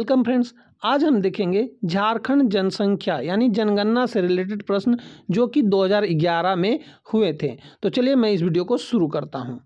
welcome friends आज हम देखेंगे झारखंड जनसंख्या यानी जनगणना से रिलेटेड प्रश्न जो कि 2011 में हुए थे तो चलिए मैं इस वीडियो को शुरू करता हूँ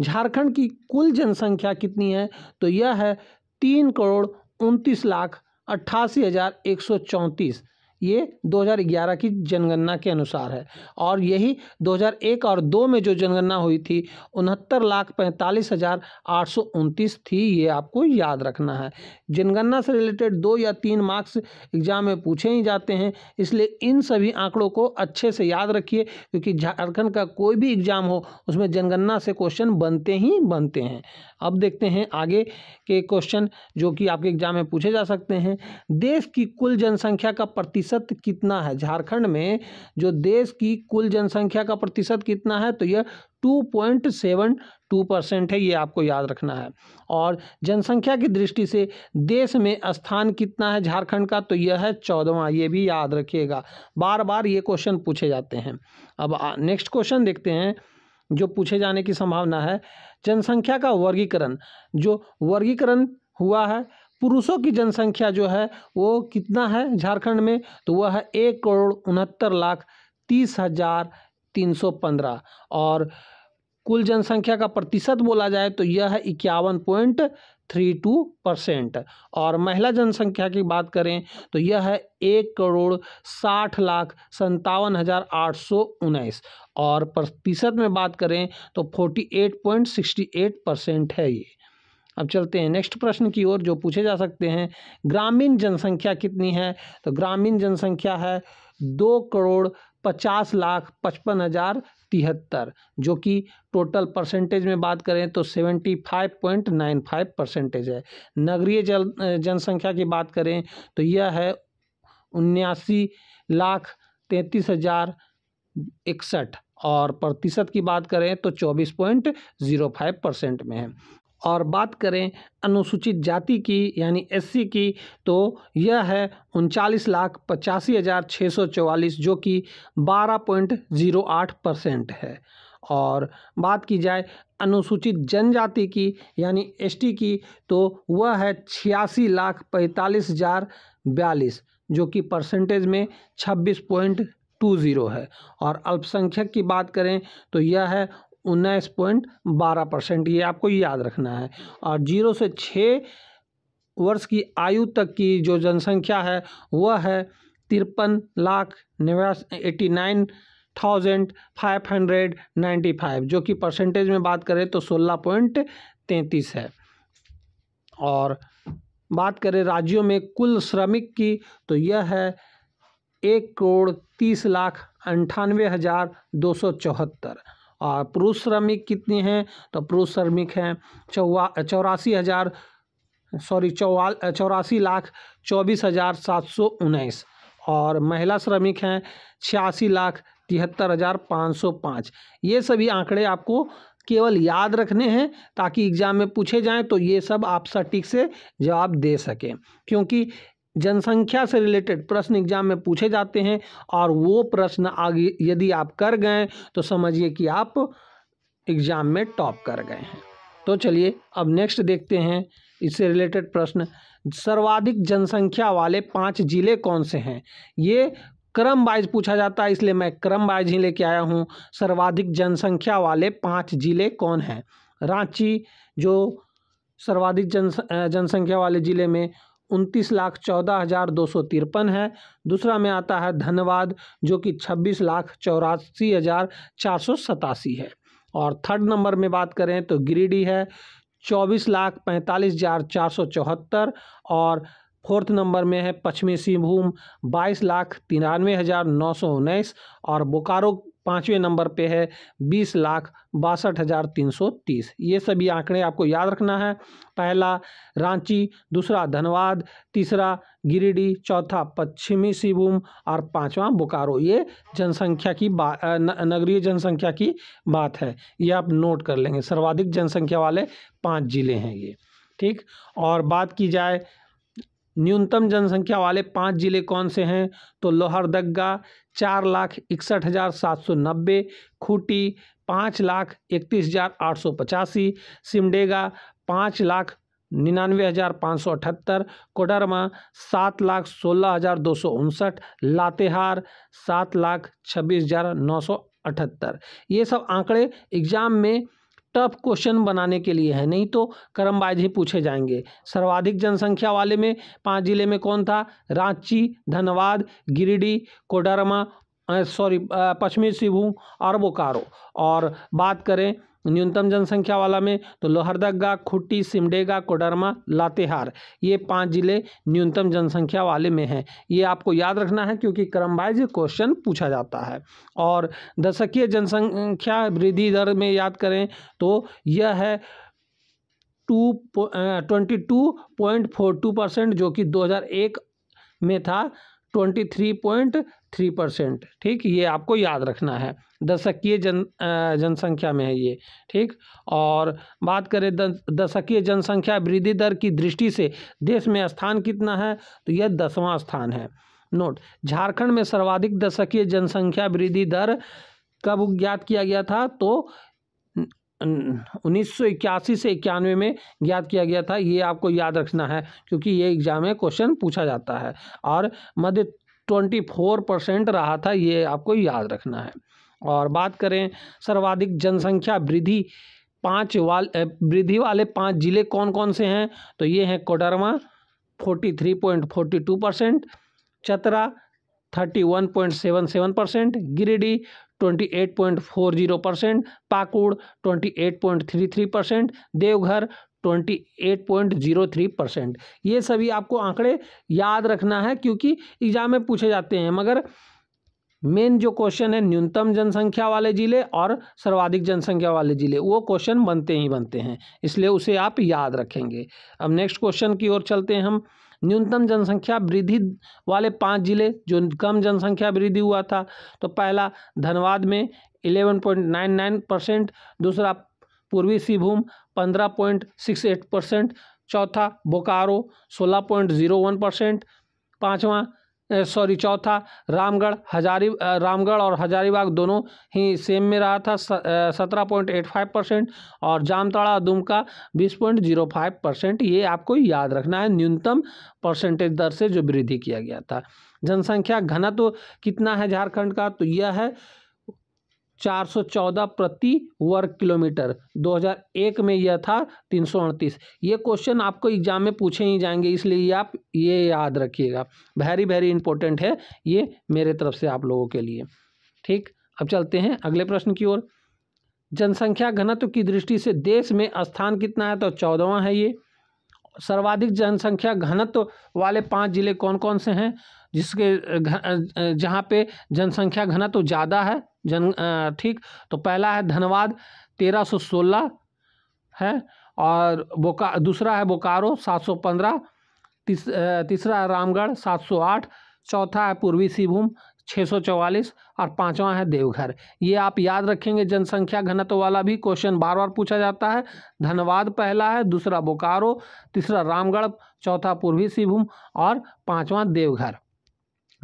झारखंड की कुल जनसंख्या कितनी है तो यह है तीन करोड़ उनतीस लाख अट्ठासी हज़ार एक सौ चौंतीस ये 2011 की जनगणना के अनुसार है और यही 2001 और 2 में जो जनगणना हुई थी उनहत्तर लाख पैंतालीस हज़ार आठ सौ उनतीस थी ये आपको याद रखना है जनगणना से रिलेटेड दो या तीन मार्क्स एग्जाम में पूछे ही जाते हैं इसलिए इन सभी आंकड़ों को अच्छे से याद रखिए क्योंकि झारखंड का कोई भी एग्जाम हो उसमें जनगणना से क्वेश्चन बनते ही बनते हैं अब देखते हैं आगे के क्वेश्चन जो कि आपके एग्जाम में पूछे जा सकते हैं देश की कुल जनसंख्या का प्रति प्रतिशत कितना है झारखंड में जो देश की कुल जनसंख्या का प्रतिशत कितना है तो यह two point seven two percent है ये आपको याद रखना है और जनसंख्या की दृष्टि से देश में स्थान कितना है झारखंड का तो यह है चौदवा ये भी याद रखिएगा बार बार ये क्वेश्चन पूछे जाते हैं अब नेक्स्ट क्वेश्चन देखते हैं जो पूछे जाने की संभावना है जनसंख्या का वर्गीकरण जो वर्गीकरण हुआ है पुरुषों की जनसंख्या जो है वो कितना है झारखंड में तो वह है एक करोड़ उनहत्तर लाख तीस हज़ार तीन सौ पंद्रह और कुल जनसंख्या का प्रतिशत बोला जाए तो यह है इक्यावन पॉइंट थ्री टू परसेंट और महिला जनसंख्या की बात करें तो यह है एक करोड़ साठ लाख संतावन हज़ार आठ सौ उन्नीस और प्रतिशत में बात करें तो forty eight point sixty eight percent है ये अब चलते हैं नेक्स्ट प्रश्न की ओर जो पूछे जा सकते हैं ग्रामीण जनसंख्या कितनी है तो ग्रामीण जनसंख्या है दो करोड़ पचास लाख पचपन हज़ार तिहत्तर जो कि टोटल परसेंटेज में बात करें तो seventy five point nine five percentage है नगरीय जल जनसंख्या की बात करें तो यह है उन्यासी लाख तैंतीस हज़ार इकसठ और प्रतिशत की बात करें तो चौबीस पॉइंट ज़ीरो फाइव परसेंट में है और बात करें अनुसूचित जाति की यानी एससी की तो यह है उनचालीस लाख पचासी हज़ार छः सौ चौवालीस जो कि बारह पॉइंट ज़ीरो आठ परसेंट है और बात की जाए अनुसूचित जनजाति की यानी एसटी की तो वह है छियासी लाख पैंतालीस हज़ार बयालीस जो कि परसेंटेज में छब्बीस पॉइंट टू ज़ीरो है और अल्पसंख्यक की बात करें तो यह है उन्नीस पॉइंट बारह परसेंट ये आपको याद रखना है और जीरो से छः वर्ष की आयु तक की जो जनसंख्या है वह है तिरपन लाख निवास eighty nine thousand five hundred ninety five जो कि परसेंटेज में बात करें तो सोलह पॉइंट तैंतीस है और बात करें राज्यों में कुल श्रमिक की तो यह है एक करोड़ तीस लाख अंठानवे हज़ार दो सौ चौहत्तर और पुरुष श्रमिक कितने हैं तो पुरुष श्रमिक हैं चौवा चौरासी हज़ार सॉरी चौवाल चौरासी लाख चौबीस हज़ार सात सौ उन्नीस और महिला श्रमिक हैं छियासी लाख तिहत्तर हज़ार पाँच सौ पाँच ये सभी आंकड़े आपको केवल याद रखने हैं ताकि एग्ज़ाम में पूछे जाएं तो ये सब आप सटीक से जवाब दे सकें क्योंकि जनसंख्या से रिलेटेड प्रश्न एग्जाम में पूछे जाते हैं और वो प्रश्न आगे यदि आप कर गए तो समझिए कि आप एग्जाम में टॉप कर गए हैं तो चलिए अब नेक्स्ट देखते हैं इससे रिलेटेड प्रश्न सर्वाधिक जनसंख्या वाले पांच जिले कौन से हैं ये क्रम वाइज पूछा जाता है इसलिए मैं क्रम वाइज ही लेके आया हूँ सर्वाधिक जनसंख्या वाले पाँच जिले कौन हैं रांची जो सर्वाधिक जन जनसंख्या वाले ज़िले में उनतीस लाख चौदह हज़ार दो सौ तिरपन है दूसरा में आता है धनबाद जो कि छब्बीस लाख चौरासी हज़ार चार सौ सतासी है और थर्ड नंबर में बात करें तो गिरिडीह है चौबीस लाख पैंतालीस हज़ार चार सौ चौहत्तर और फोर्थ नंबर में है पश्चिमी सिंहभूम बाईस लाख तिरानवे हज़ार नौ सौ उन्नीस और बोकारो पाँचवें नंबर पे है बीस लाख बासठ हज़ार तीन सौ तीस ये सभी आंकड़े आपको याद रखना है पहला रांची दूसरा धनबाद तीसरा गिरिडीह चौथा पश्चिमी सिंहभूम और पांचवा बोकारो ये जनसंख्या की बात नगरीय जनसंख्या की बात है ये आप नोट कर लेंगे सर्वाधिक जनसंख्या वाले पाँच ज़िले हैं ये ठीक और बात की जाए न्यूनतम जनसंख्या वाले पाँच जिले कौन से हैं तो लोहरदगा चार लाख इकसठ हज़ार सात सौ नब्बे खूटी पाँच लाख इकतीस हज़ार आठ सौ पचासी सिमडेगा पाँच लाख निन्यानवे हज़ार पाँच सौ अठहत्तर कोडरमा सात लाख सोलह हज़ार दो सौ उनसठ लातेहार सात लाख छब्बीस हज़ार नौ सौ अठहत्तर ये सब आंकड़े एग्ज़ाम में टफ क्वेश्चन बनाने के लिए है नहीं तो क्रमवाइज ही पूछे जाएंगे सर्वाधिक जनसंख्या वाले में पांच जिले में कौन था रांची धनबाद गिरिडीह कोडरमा सॉरी पश्चिमी सिंहभूम और बोकारो और बात करें न्यूनतम जनसंख्या वाला में तो लोहरदगा खुट्टी सिमडेगा कोडरमा लातेहार ये पांच जिले न्यूनतम जनसंख्या वाले में हैं ये आपको याद रखना है क्योंकि क्रम वाइज क्वेश्चन पूछा जाता है और दशकीय जनसंख्या वृद्धि दर में याद करें तो यह है two twenty two point four two percent जो कि 2001 में था twenty three point three percent ठीक ये आपको याद रखना है दशकीय जन जनसंख्या में है ये ठीक और बात करें दशकीय जनसंख्या वृद्धि दर की दृष्टि से देश में स्थान कितना है तो यह दसवां स्थान है नोट झारखंड में सर्वाधिक दशकीय जनसंख्या वृद्धि दर कब ज्ञात किया गया था तो उन्नीस से इक्यानवे में ज्ञात किया गया था ये आपको याद रखना है क्योंकि ये एग्जाम में क्वेश्चन पूछा जाता है और मध्य ट्वेंटी फोर परसेंट रहा था ये आपको याद रखना है और बात करें सर्वाधिक जनसंख्या वृद्धि पाँच वाल वृद्धि वाले पाँच ज़िले कौन कौन से हैं तो ये हैं Koderma forty three point forty two percent Chatra thirty one point seven seven percent Giridih twenty eight point four zero percent Pakur twenty eight point three three percent Deoghar twenty eight point zero three percent ये सभी आपको आंकड़े याद रखना है क्योंकि एग्ज़ाम में पूछे जाते हैं मगर मेन जो क्वेश्चन है न्यूनतम जनसंख्या वाले ज़िले और सर्वाधिक जनसंख्या वाले ज़िले वो क्वेश्चन बनते ही बनते हैं इसलिए उसे आप याद रखेंगे अब नेक्स्ट क्वेश्चन की ओर चलते हैं हम न्यूनतम जनसंख्या वृद्धि वाले पांच जिले जो कम जनसंख्या वृद्धि हुआ था तो पहला धनबाद में नाइन परसेंट दूसरा पूर्वी सिंहभूम एट परसेंट चौथा बोकारो सोलह पॉइंट जीरो वन परसेंट पाँचवा सॉरी चौथा रामगढ़ हजारी रामगढ़ और हजारीबाग दोनों ही सेम में रहा था सत्रह पॉइंट एट फाइव परसेंट और जामताड़ा दुमका बीस पॉइंट जीरो फाइव परसेंट ये आपको याद रखना है न्यूनतम परसेंटेज दर से जो वृद्धि किया गया था जनसंख्या घनत्व तो कितना है झारखंड का तो यह है 414 प्रति वर्ग किलोमीटर 2001 में यह था तीन ये क्वेश्चन आपको एग्जाम में पूछे ही जाएंगे इसलिए आप ये याद रखिएगा वेरी वेरी इंपॉर्टेंट है ये मेरे तरफ से आप लोगों के लिए ठीक अब चलते हैं अगले प्रश्न की ओर जनसंख्या घनत्व की दृष्टि से देश में स्थान कितना है तो चौदहवा है ये सर्वाधिक जनसंख्या घनत्व वाले पांच जिले कौन कौन से हैं जिसके जहाँ पे जनसंख्या घनत्व ज़्यादा है जन ठीक तो पहला है धनबाद तेरह सौ सोलह है और बोका दूसरा है बोकारो सात सौ पंद्रह तीस, तीसरा है रामगढ़ सात सौ आठ चौथा है पूर्वी सिंहभूम छः सौ चौवालीस और पांचवा है देवघर ये आप याद रखेंगे जनसंख्या घनत्व वाला भी क्वेश्चन बार बार पूछा जाता है धनबाद पहला है दूसरा बोकारो तीसरा रामगढ़ चौथा पूर्वी सिंहभूम और पांचवा देवघर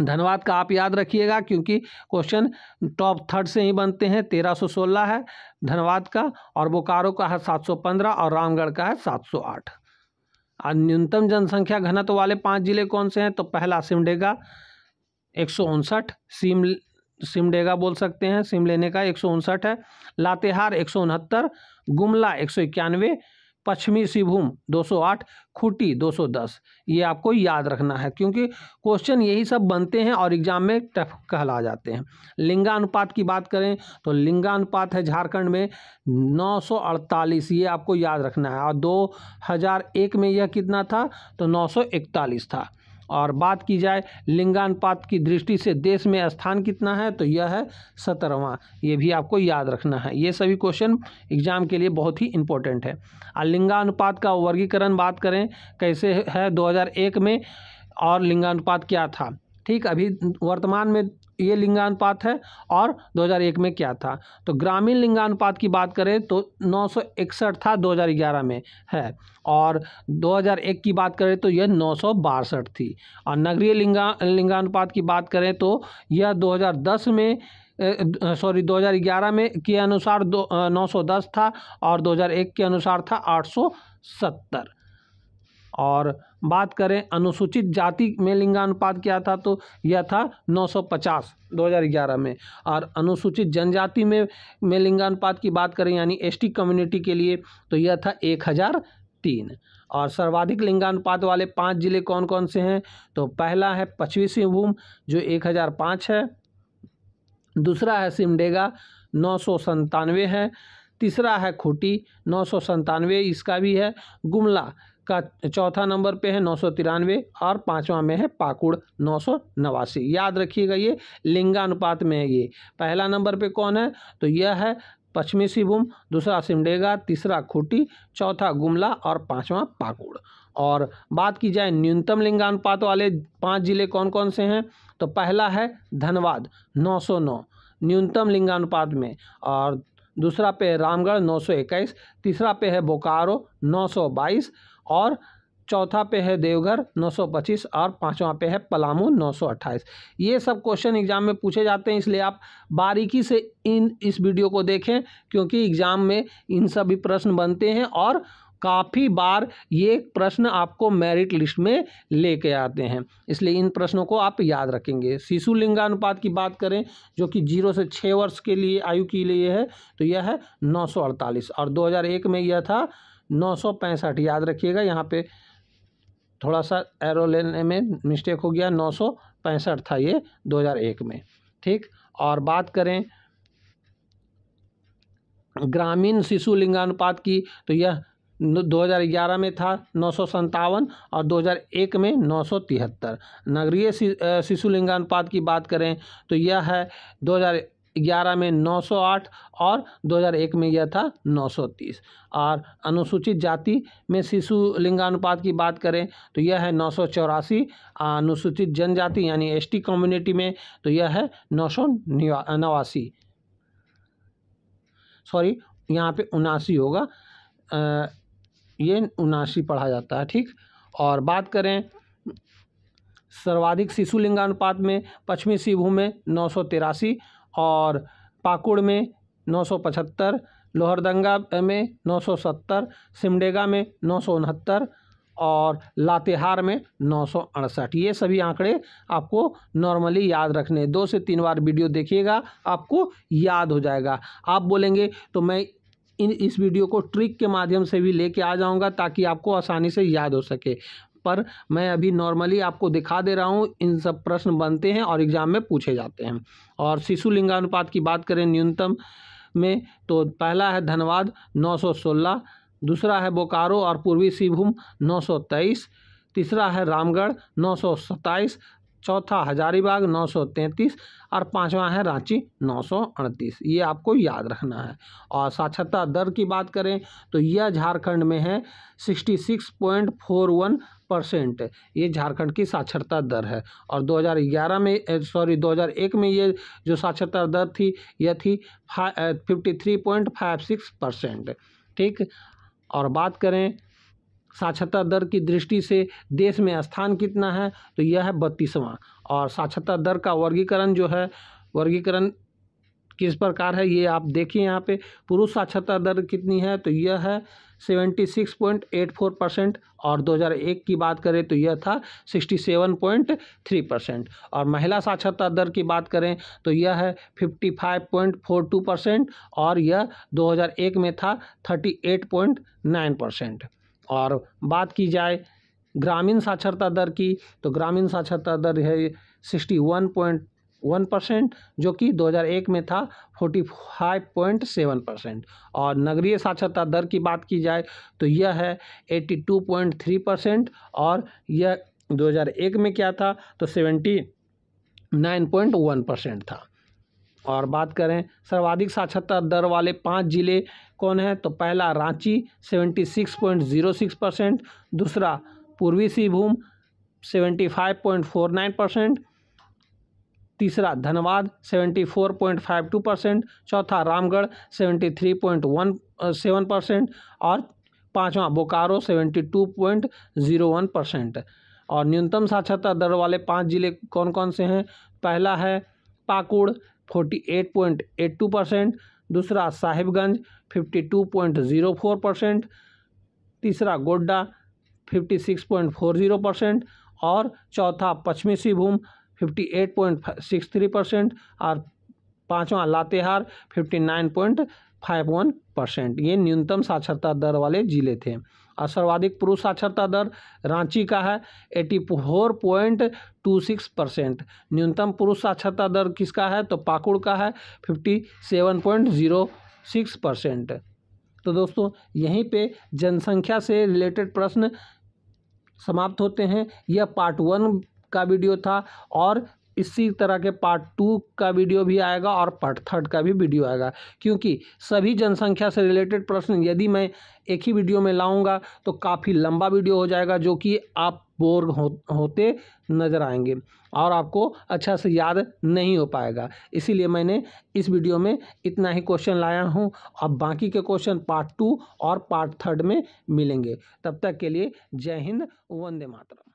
धन्यवाद का आप याद रखिएगा क्योंकि क्वेश्चन टॉप थर्ड से ही बनते हैं तेरह सौ सोलह है धनबाद का और बोकारो का है सात सौ पंद्रह और रामगढ़ का है सात सौ आठ और न्यूनतम जनसंख्या घनत्व वाले पांच जिले कौन से हैं तो पहला सिमडेगा एक सौ उनसठ सिम सिमडेगा बोल सकते हैं सिम लेने का एक सौ उनसठ है लातेहार एक सौ उनहत्तर गुमला एक सौ इक्यानवे पश्चिमी सिंहभूम 208 खूटी 210 ये आपको याद रखना है क्योंकि क्वेश्चन यही सब बनते हैं और एग्जाम में टफ कहला जाते हैं लिंगानुपात की बात करें तो लिंगानुपात है झारखंड में 948 ये आपको याद रखना है और 2001 में यह कितना था तो 941 था और बात की जाए लिंगानुपात की दृष्टि से देश में स्थान कितना है तो यह है सत्रहवा ये भी आपको याद रखना है ये सभी क्वेश्चन एग्जाम के लिए बहुत ही इंपॉर्टेंट है और लिंगानुपात का वर्गीकरण बात करें कैसे है 2001 में और लिंगानुपात क्या था ठीक अभी वर्तमान में ये लिंगानुपात है और 2001 में क्या था तो ग्रामीण लिंगानुपात की बात करें तो 961 था 2011 में है और 2001 की बात करें तो यह नौ थी और नगरीय लिंगा लिंगानुपात की बात करें तो यह 2010 में सॉरी 2011 में के अनुसार दो नौ था और 2001 के अनुसार था 870 और बात करें अनुसूचित जाति में लिंगानुपात क्या था तो यह था 950 2011 में और अनुसूचित जनजाति में में लिंगानुपात की बात करें यानी एसटी कम्युनिटी के लिए तो यह था 1003 और सर्वाधिक लिंगानुपात वाले पांच जिले कौन कौन से हैं तो पहला है पश्चिमी सिंहभूम जो 1005 है दूसरा है सिमडेगा नौ है तीसरा है खूटी नौ इसका भी है गुमला का चौथा नंबर पे है नौ सौ तिरानवे और पाँचवा में है पाकुड़ नौ सौ नवासी याद रखिएगा ये लिंगानुपात में है ये पहला नंबर पे कौन है तो यह है पश्चिमी सिंहभूम दूसरा सिमडेगा तीसरा खूटी चौथा गुमला और पाँचवा पाकुड़ और बात की जाए न्यूनतम लिंगानुपात वाले पाँच जिले कौन कौन से हैं तो पहला है धनबाद नौ न्यूनतम लिंगानुपात में और दूसरा पे है रामगढ़ 921 तीसरा पे है बोकारो 922 और चौथा पे है देवघर 925 और पांचवा पे है पलामू 928 ये सब क्वेश्चन एग्जाम में पूछे जाते हैं इसलिए आप बारीकी से इन इस वीडियो को देखें क्योंकि एग्जाम में इन सभी प्रश्न बनते हैं और काफ़ी बार ये प्रश्न आपको मेरिट लिस्ट में लेके आते हैं इसलिए इन प्रश्नों को आप याद रखेंगे शिशु लिंगानुपात की बात करें जो कि जीरो से छः वर्ष के लिए आयु के लिए है तो यह है नौ और 2001 में यह था नौ सौ पैंसठ याद रखिएगा यहाँ पे थोड़ा सा एरो लेने में मिस्टेक हो गया नौ सौ पैंसठ था ये 2001 में ठीक और बात करें ग्रामीण शिशु लिंगानुपात की तो यह 2011 में था नौ और 2001 में नौ नगरीय शिशु लिंगानुपात की बात करें तो यह है हजार ग्यारह में 908 और 2001 में यह था 930 और अनुसूचित जाति में शिशु लिंगानुपात की बात करें तो यह है नौ सौ अनुसूचित जनजाति यानी एसटी कम्युनिटी में तो यह है नौ नवासी सॉरी यहाँ पे उनासी होगा आ, ये उनासी पढ़ा जाता है ठीक और बात करें सर्वाधिक शिशु लिंगानुपात में पश्चिमी सिंहभूम में नौ सौ तिरासी और पाकुड़ में नौ सौ पचहत्तर लोहरदंगा में नौ सौ सत्तर सिमडेगा में नौ सौ उनहत्तर और लातेहार में नौ सौ अड़सठ ये सभी आंकड़े आपको नॉर्मली याद रखने दो से तीन बार वीडियो देखिएगा आपको याद हो जाएगा आप बोलेंगे तो मैं इन इस वीडियो को ट्रिक के माध्यम से भी लेके आ जाऊंगा ताकि आपको आसानी से याद हो सके पर मैं अभी नॉर्मली आपको दिखा दे रहा हूँ इन सब प्रश्न बनते हैं और एग्ज़ाम में पूछे जाते हैं और शिशु लिंगानुपात की बात करें न्यूनतम में तो पहला है धनबाद सोलह दूसरा है बोकारो और पूर्वी सिंहभूम तेईस तीसरा है रामगढ़ 927 चौथा हजारीबाग 933 और पांचवा है रांची 938 ये आपको याद रखना है और साक्षरता दर की बात करें तो यह झारखंड में है 66.41 परसेंट ये झारखंड की साक्षरता दर है और 2011 में सॉरी 2001 में ये जो साक्षरता दर थी यह थी fifty three point five six percent ठीक और बात करें साक्षरता दर की दृष्टि से देश में स्थान कितना है तो यह है बत्तीसवां और साक्षरता दर का वर्गीकरण जो है वर्गीकरण किस प्रकार है ये आप देखिए यहाँ पे पुरुष साक्षरता दर कितनी है तो यह है 76.84 परसेंट और 2001 की बात करें तो यह था 67.3 परसेंट और महिला साक्षरता दर की बात करें तो यह है 55.42 परसेंट और यह 2001 में था 38.9 परसेंट और बात की जाए ग्रामीण साक्षरता दर की तो ग्रामीण साक्षरता दर है sixty one point one percent जो कि 2001 में था 45.7 परसेंट और नगरीय साक्षरता दर की बात की जाए तो यह है 82.3 परसेंट और यह 2001 में क्या था तो 79.1 परसेंट था और बात करें सर्वाधिक साक्षरता दर वाले पांच जिले कौन हैं तो पहला रांची 76.06 परसेंट दूसरा पूर्वी सिंहभूम 75.49 परसेंट तीसरा Dhanbad seventy four point five two percent चौथा Ramgarh seventy three point one seven percent और पाँचवा Bokaro seventy two point zero one percent और न्यूनतम साक्षरता दर वाले पांच ज़िले कौन कौन से हैं पहला है Pakur forty eight point eight two percent दूसरा Sahibganj fifty two point zero four percent तीसरा Godda fifty six point four zero percent और चौथा पश्चिमी Singhbhum fifty eight point six three percent और पाँचवा Latehar fifty nine point five one percent ये न्यूनतम साक्षरता दर वाले जिले थे और सर्वाधिक पुरुष साक्षरता दर रांची का है 84.26 four point two six percent न्यूनतम पुरुष साक्षरता दर किसका है तो पाकुड़ का है fifty seven point zero six percent तो दोस्तों यहीं पे जनसंख्या से रिलेटेड प्रश्न समाप्त होते हैं यह पार्ट वन का वीडियो था और इसी तरह के पार्ट टू का वीडियो भी आएगा और पार्ट थर्ड का भी वीडियो आएगा क्योंकि सभी जनसंख्या से रिलेटेड प्रश्न यदि मैं एक ही वीडियो में लाऊंगा तो काफ़ी लंबा वीडियो हो जाएगा जो कि आप बोर हो, होते नज़र आएंगे और आपको अच्छा से याद नहीं हो पाएगा इसीलिए मैंने इस वीडियो में इतना ही क्वेश्चन लाया हूँ अब बाकी के क्वेश्चन पार्ट टू और पार्ट थर्ड में मिलेंगे तब तक के लिए जय हिंद वंदे मातरम